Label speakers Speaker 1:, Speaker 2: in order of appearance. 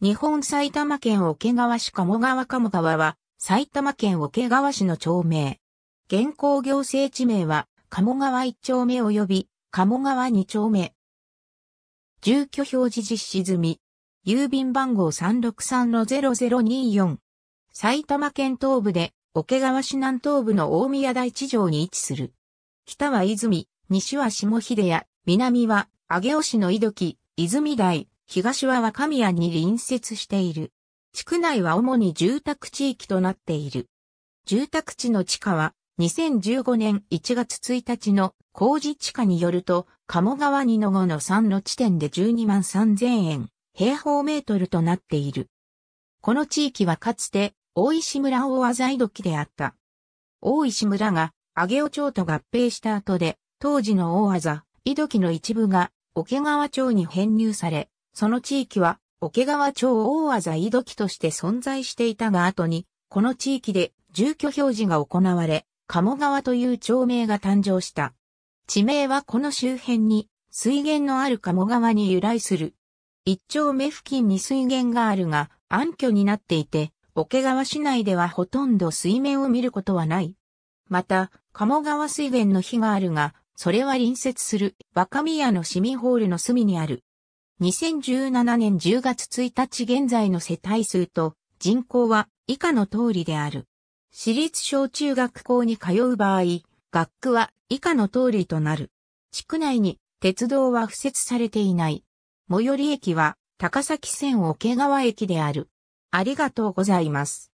Speaker 1: 日本埼玉県桶川市鴨川鴨川は、埼玉
Speaker 2: 県桶川市の町名。現行行政地名は、鴨川1丁目及び、鴨川2丁目。住居表示実施済み。郵便番号363-0024。埼玉県東部で、桶川市南東部の大宮台地上に位置する。北は泉、西は下秀谷、南は上尾市の井戸木、泉台、東は若宮に隣接している。地区内は主に住宅地域となっている。住宅地の地価は2015年1月1日の工事地価によると、鴨川二の五の3の地点で12万3000円、平方メートルとなっている。この地域はかつて、大石村大技井時であった。大石村が、上尾町と合併した後で、当時の大技井戸時の一部が、桶川町に編入され、その地域は、桶川町大技井戸期として存在していたが後に、この地域で住居表示が行われ、鴨川という町名が誕生した。地名はこの周辺に水源のある鴨川に由来する。一丁目付近に水源があるが、暗渠になっていて、桶川市内ではほとんど水面を見ることはない。また、鴨川水源の碑があるが、それは隣接する若宮の市民ホールの隅にある。2017年10月1日現在の世帯数と人口は以下の通りである。私立小中学校に通う場合、学区は以下の通りとなる。地区内に鉄道は付設されていない。最寄り駅は高崎
Speaker 1: 線桶川駅である。ありがとうございます。